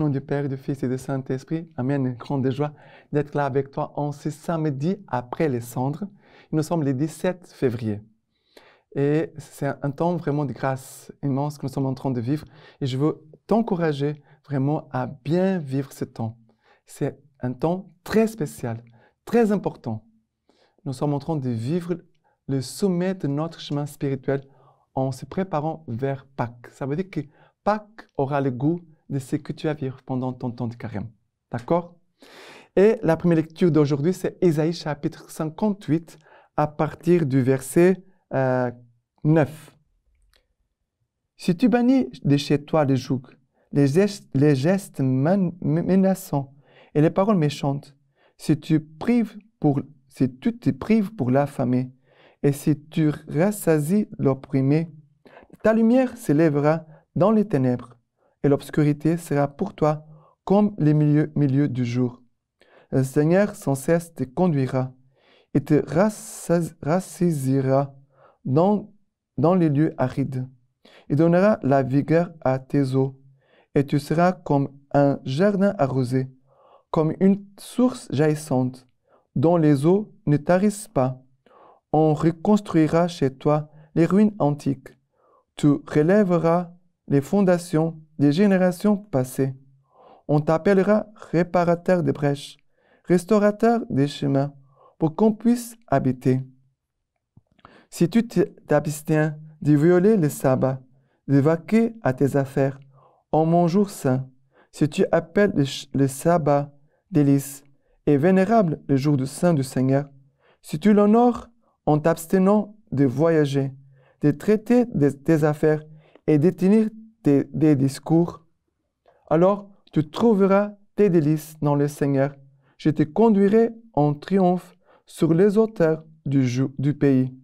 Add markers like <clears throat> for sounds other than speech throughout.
Au nom du Père, du Fils et du Saint-Esprit, Amen. Une grande joie d'être là avec toi en ce samedi après les cendres. Nous sommes le 17 février. Et c'est un temps vraiment de grâce immense que nous sommes en train de vivre. Et je veux t'encourager vraiment à bien vivre ce temps. C'est un temps très spécial, très important. Nous sommes en train de vivre le sommet de notre chemin spirituel en se préparant vers Pâques. Ça veut dire que Pâques aura le goût de ce que tu as vivre pendant ton temps de carême. D'accord Et la première lecture d'aujourd'hui, c'est isaïe chapitre 58 à partir du verset 9. Euh, si tu bannis de chez toi les jougs, les gestes, menaçants et les paroles méchantes, si tu prives pour, si tu te prives pour l'affamé et si tu rassasies l'opprimé, ta lumière s'élèvera dans les ténèbres et l'obscurité sera pour toi comme les milieux, du jour. Le Seigneur sans cesse te conduira et te rassaisira dans, dans les lieux arides. Il donnera la vigueur à tes eaux, et tu seras comme un jardin arrosé, comme une source jaillissante, dont les eaux ne tarissent pas. On reconstruira chez toi les ruines antiques. Tu relèveras les fondations des générations passées. On t'appellera réparateur des brèches, restaurateur des chemins, pour qu'on puisse habiter. Si tu t'abstiens de violer le sabbat, de vaquer à tes affaires, en mon jour saint, si tu appelles le, le sabbat délice et vénérable le jour du saint du Seigneur, si tu l'honores en t'abstenant de voyager, de traiter de tes affaires et de tenir des, discours, alors tu trouveras tes délices dans le Seigneur. Je te conduirai en triomphe sur les hauteurs du, pays.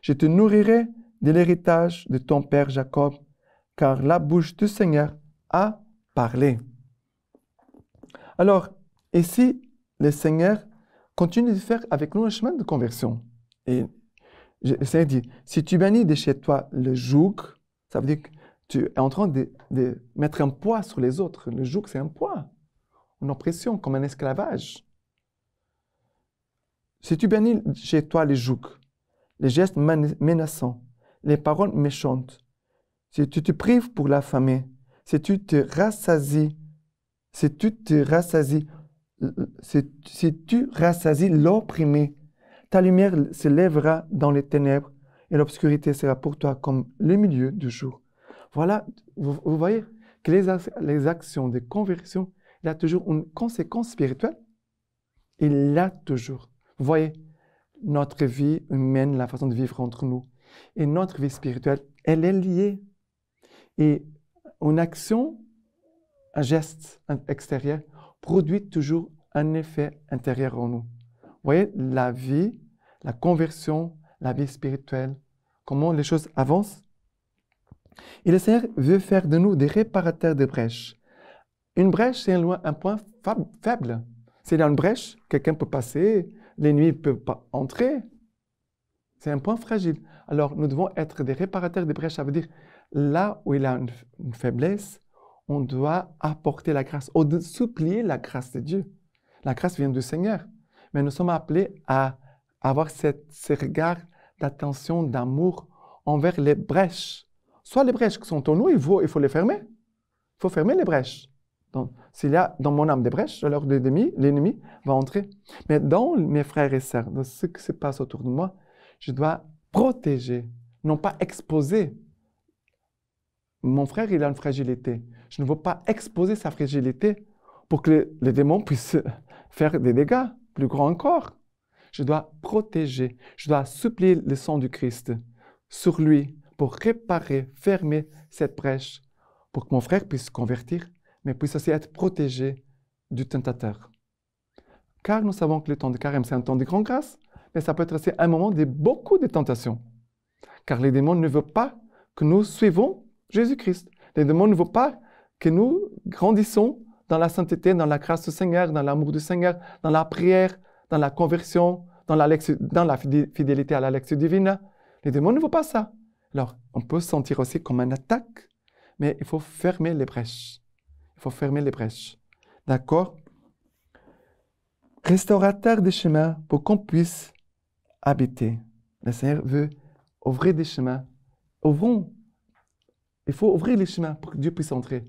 Je te nourrirai de l'héritage de ton père Jacob, car la bouche du Seigneur a parlé. Alors, et si le Seigneur continue de faire avec nous un chemin de conversion. Et le Seigneur dit, si tu bannis de chez toi le joug, ça veut dire que tu es en train de, mettre un poids sur les autres. Le joug, c'est un poids, une oppression, comme un esclavage. Si tu bénis chez toi les jougs, les gestes menaçants, les paroles méchantes, si tu te prives pour la si tu te rassasies, si tu te rassasies, si tu rassasies l'opprimé, ta lumière se lèvera dans les ténèbres et l'obscurité sera pour toi comme le milieu du jour. Voilà, vous, voyez que les, actions de conversion, il y a toujours une conséquence spirituelle. Il y a toujours. Vous voyez, notre vie humaine, la façon de vivre entre nous, et notre vie spirituelle, elle est liée. Et une action, un geste extérieur, produit toujours un effet intérieur en nous. Vous voyez, la vie, la conversion, la vie spirituelle, comment les choses avancent, et le Seigneur veut faire de nous des réparateurs de brèches. Une brèche, c'est un, point faible. C'est dans une brèche, quelqu'un peut passer, les nuits ne peuvent pas entrer. C'est un point fragile. Alors, nous devons être des réparateurs de brèches. Ça veut dire, là où il y a une, faiblesse, on doit apporter la grâce, ou de supplier la grâce de Dieu. La grâce vient du Seigneur. Mais nous sommes appelés à avoir cette, ce regard d'attention, d'amour envers les brèches soit les brèches qui sont en nous, il faut, les fermer. Il faut fermer les brèches. s'il y a dans mon âme des brèches, alors l'ennemi, va entrer. Mais dans mes frères et sœurs, dans ce qui se passe autour de moi, je dois protéger, non pas exposer. Mon frère, il a une fragilité. Je ne veux pas exposer sa fragilité pour que les, les démons puissent <laughs> faire des dégâts plus grands encore. Je dois protéger, je dois supplier le sang du Christ sur lui, pour réparer, fermer cette brèche, pour que mon frère puisse se convertir, mais puisse aussi être protégé du tentateur. Car nous savons que le temps de carême, c'est un temps de grande grâce, mais ça peut être aussi un moment de beaucoup de tentations. Car les démons ne veulent pas que nous suivons Jésus-Christ. Les démons ne veulent pas que nous grandissons dans la sainteté, dans la grâce du Seigneur, dans l'amour du Seigneur, dans la prière, dans la conversion, dans la, dans la fidélité à la lecture divine. Les démons ne veulent pas ça. Alors, on peut sentir aussi comme une attaque, mais il faut fermer les brèches. Il faut fermer les brèches. D'accord Restaurateur des chemins pour qu'on puisse habiter. Le Seigneur veut ouvrir des chemins. Ouvrons. Il faut ouvrir les chemins pour que Dieu puisse entrer.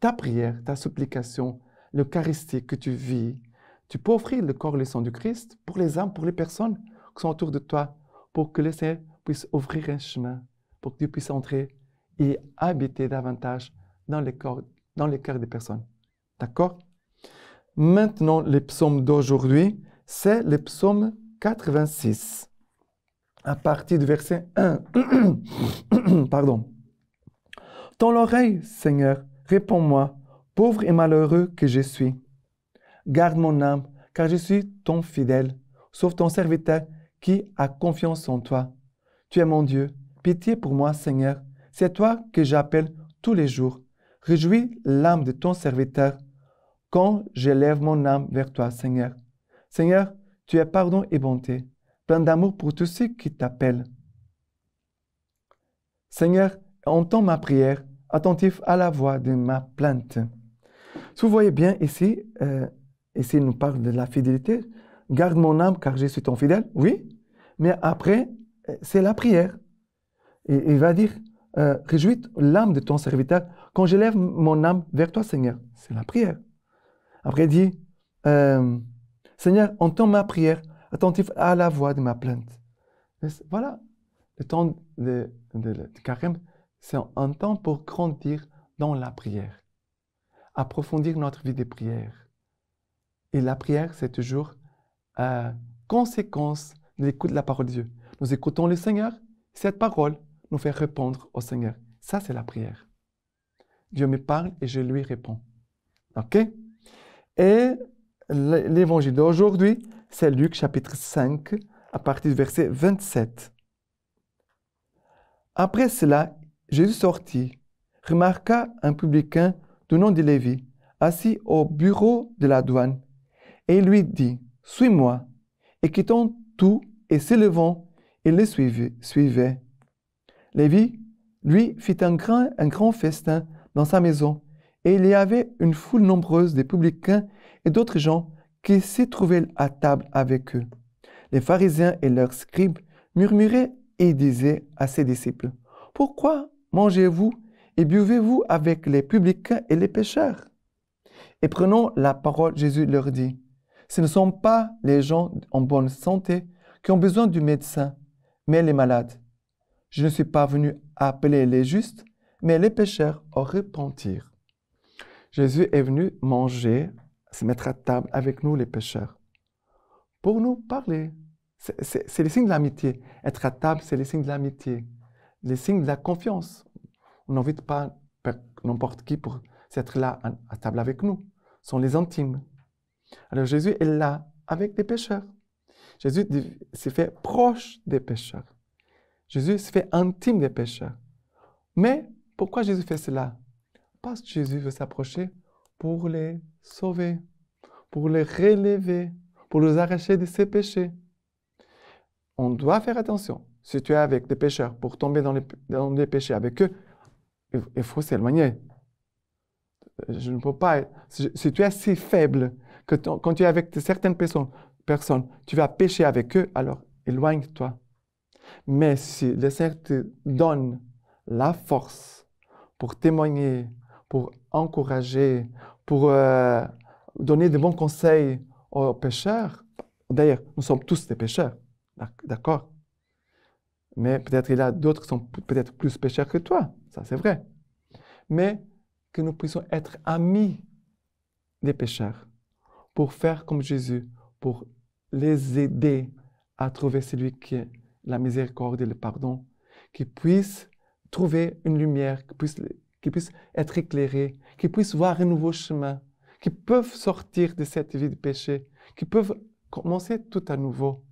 Ta prière, ta supplication, l'Eucharistie que tu vis, tu peux offrir le corps et le sang du Christ pour les âmes, pour les personnes qui sont autour de toi, pour que le Seigneur puisse ouvrir un chemin pour que tu puisses entrer et habiter davantage dans les corps, dans le cœur des personnes. D'accord Maintenant, les psaumes d'aujourd'hui, c'est le psaume 86, à partir du verset 1. <clears throat> Pardon. Tends l'oreille, Seigneur, réponds-moi, pauvre et malheureux que je suis. Garde mon âme, car je suis ton fidèle, sauf ton serviteur qui a confiance en toi. Tu es mon Dieu, Pitié pour moi, Seigneur, c'est toi que j'appelle tous les jours. Réjouis l'âme de ton serviteur quand j'élève mon âme vers toi, Seigneur. Seigneur, tu es pardon et bonté, plein d'amour pour tous ceux qui t'appellent. Seigneur, entends ma prière, attentif à la voix de ma plainte. Si vous voyez bien ici, euh, ici il nous parle de la fidélité. Garde mon âme car je suis ton fidèle, oui, mais après, euh, c'est la prière. Et il va dire, euh, réjouis l'âme de ton serviteur quand j'élève mon âme vers toi, Seigneur. C'est la prière. Après, il dit, euh, Seigneur, entends ma prière, attentif à la voix de ma plainte. Voilà, le temps de, de, carême, c'est un temps pour grandir dans la prière, approfondir notre vie de prière. Et la prière, c'est toujours euh, conséquence de l'écoute de la parole de Dieu. Nous écoutons le Seigneur, cette parole, nous faire répondre au Seigneur. Ça, c'est la prière. Dieu me parle et je lui réponds. OK Et l'évangile d'aujourd'hui, c'est Luc chapitre 5, à partir du verset 27. Après cela, Jésus sortit, remarqua un publicain du nom de Lévi, assis au bureau de la douane, et lui dit, Suis-moi. Et quittant tout et s'élevant, il le suivait. Lévi, lui, fit un grand, festin dans sa maison, et il y avait une foule nombreuse des publicains et d'autres gens qui s'y trouvaient à table avec eux. Les pharisiens et leurs scribes murmuraient et disaient à ses disciples, Pourquoi mangez-vous et buvez-vous avec les publicains et les pécheurs Et prenant la parole, Jésus leur dit, Ce ne sont pas les gens en bonne santé qui ont besoin du médecin, mais les malades. Je ne suis pas venu appeler les justes, mais les pécheurs au repentir. Jésus est venu manger, se mettre à table avec nous, les pécheurs, pour nous parler. C'est le signe de l'amitié. Être à table, c'est le signe de l'amitié, le signe de la confiance. On n'invite pas n'importe qui pour s'être là à, table avec nous. Ce sont les intimes. Alors Jésus est là avec les pécheurs. Jésus s'est fait proche des pécheurs. Jésus se fait intime des pécheurs. Mais pourquoi Jésus fait cela Parce que Jésus veut s'approcher pour les sauver, pour les relever, pour les arracher de ses péchés. On doit faire attention. Si tu es avec des pécheurs pour tomber dans les, péchés avec eux, il faut s'éloigner. Je ne peux pas. Si, tu es si faible que quand tu es avec certaines personnes, personnes, tu vas pécher avec eux, alors éloigne-toi. Mais si le Seigneur te donne la force pour témoigner, pour encourager, pour euh, donner de bons conseils aux pécheurs, d'ailleurs, nous sommes tous des pécheurs, d'accord Mais peut-être il y a d'autres qui sont peut-être plus pécheurs que toi, ça c'est vrai. Mais que nous puissions être amis des pécheurs pour faire comme Jésus, pour les aider à trouver celui qui est la miséricorde et le pardon, qui puissent trouver une lumière, qui puissent, être éclairés, qui puissent voir un nouveau chemin, qui peuvent sortir de cette vie de péché, qui peuvent commencer tout à nouveau.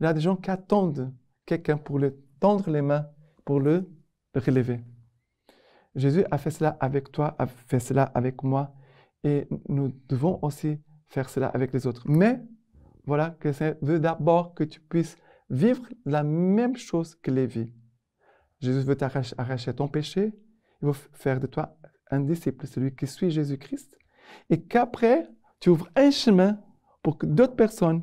Il y a des gens qui attendent quelqu'un pour le tendre les mains, pour le, relever. Jésus a fait cela avec toi, a fait cela avec moi, et nous devons aussi faire cela avec les autres. Mais voilà que c'est veut d'abord que tu puisses vivre la même chose que Lévi. Jésus veut t'arracher arracher ton péché, il veut faire de toi un disciple, celui qui suit Jésus-Christ, et qu'après, tu ouvres un chemin pour que d'autres personnes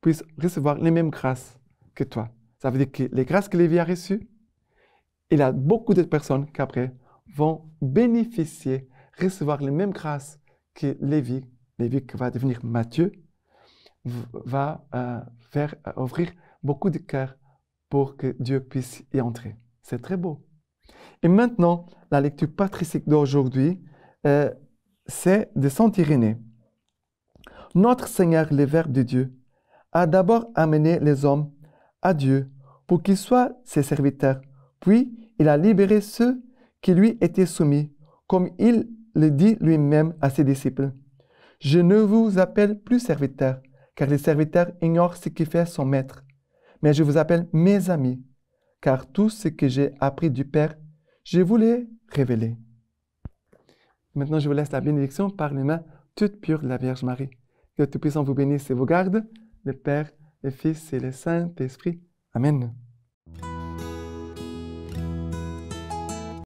puissent recevoir les mêmes grâces que toi. Ça veut dire que les grâces que Lévi a reçues, il y a beaucoup d'autres personnes qui après vont bénéficier, recevoir les mêmes grâces que Lévi. Lévi qui va devenir Matthieu, va euh, faire euh, ouvrir beaucoup de cœur pour que Dieu puisse y entrer. C'est très beau. Et maintenant, la lecture patristique d'aujourd'hui, euh, c'est de Saint Irénée. Notre Seigneur, le Verbe de Dieu, a d'abord amené les hommes à Dieu pour qu'ils soient ses serviteurs, puis il a libéré ceux qui lui étaient soumis, comme il le dit lui-même à ses disciples. Je ne vous appelle plus serviteurs, car les serviteurs ignore ce qui fait son maître mais je vous appelle mes amis, car tout ce que j'ai appris du Père, je vous l'ai révélé. Maintenant, je vous laisse la bénédiction par les mains toutes pures de la Vierge Marie. Que Tout-Puissant vous bénisse et vous garde, le Père, le Fils et le Saint-Esprit. Amen.